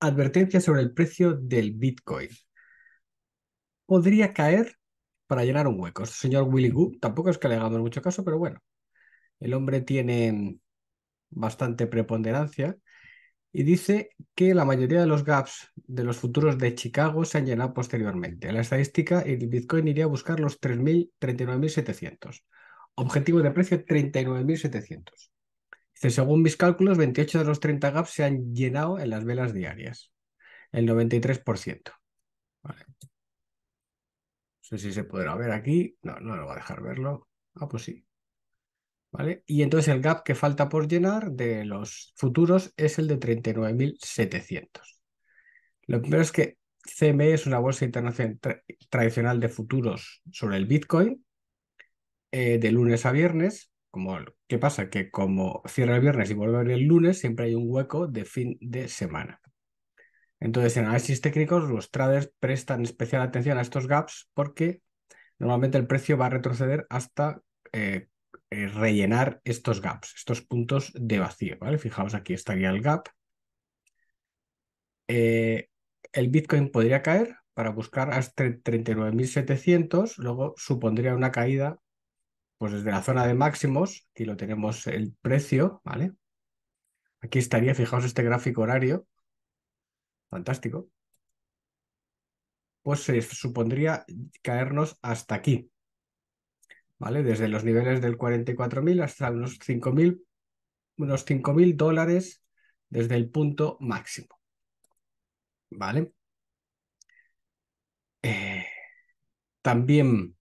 advertencia sobre el precio del Bitcoin. Podría caer para llenar un hueco. Este señor Willy Goo tampoco es que le hagamos mucho caso, pero bueno, el hombre tiene bastante preponderancia y dice que la mayoría de los gaps de los futuros de Chicago se han llenado posteriormente. la estadística, el Bitcoin iría a buscar los 3.000, 39.700. Objetivo de precio 39.700 según mis cálculos, 28 de los 30 gaps se han llenado en las velas diarias, el 93%. No sé si se podrá ver aquí. No, no lo voy a dejar verlo. Ah, pues sí. ¿Vale? Y entonces el gap que falta por llenar de los futuros es el de 39.700. Lo primero es que CME es una bolsa internacional tradicional de futuros sobre el Bitcoin eh, de lunes a viernes como, ¿qué pasa? Que como cierra el viernes y vuelve a abrir el lunes, siempre hay un hueco de fin de semana. Entonces, en análisis técnicos, los traders prestan especial atención a estos gaps porque normalmente el precio va a retroceder hasta eh, eh, rellenar estos gaps, estos puntos de vacío. ¿vale? Fijaos, aquí estaría el gap. Eh, el Bitcoin podría caer para buscar hasta 39.700, luego supondría una caída pues desde la zona de máximos, aquí lo tenemos el precio, ¿vale? Aquí estaría, fijaos este gráfico horario, fantástico, pues se supondría caernos hasta aquí, ¿vale? Desde los niveles del 44.000 hasta unos 5.000, unos dólares desde el punto máximo, ¿vale? Eh, también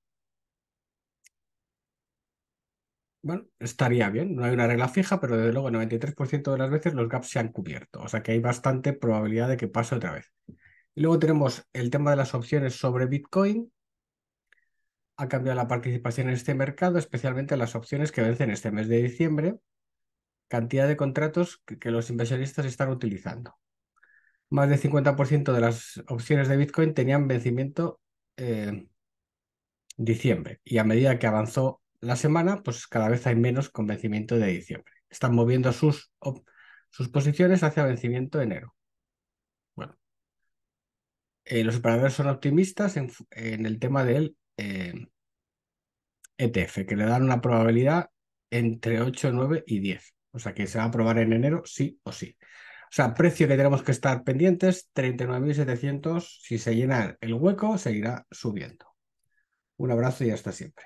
Bueno, estaría bien, no hay una regla fija, pero desde luego el 93% de las veces los gaps se han cubierto, o sea que hay bastante probabilidad de que pase otra vez. Y luego tenemos el tema de las opciones sobre Bitcoin. Ha cambiado la participación en este mercado, especialmente las opciones que vencen este mes de diciembre. Cantidad de contratos que, los inversionistas están utilizando. Más del 50% de las opciones de Bitcoin tenían vencimiento en eh, diciembre. Y a medida que avanzó la semana, pues cada vez hay menos con vencimiento de diciembre. Están moviendo sus, posiciones hacia vencimiento de enero. Bueno, eh, los operadores son optimistas en, el tema del ETF, eh, e que le dan una probabilidad entre 8, 9 y 10. O sea que se va a aprobar en enero, sí o sí. O sea, precio que tenemos que estar pendientes, 39.700. Si se llena el hueco, seguirá subiendo. Un abrazo y hasta siempre.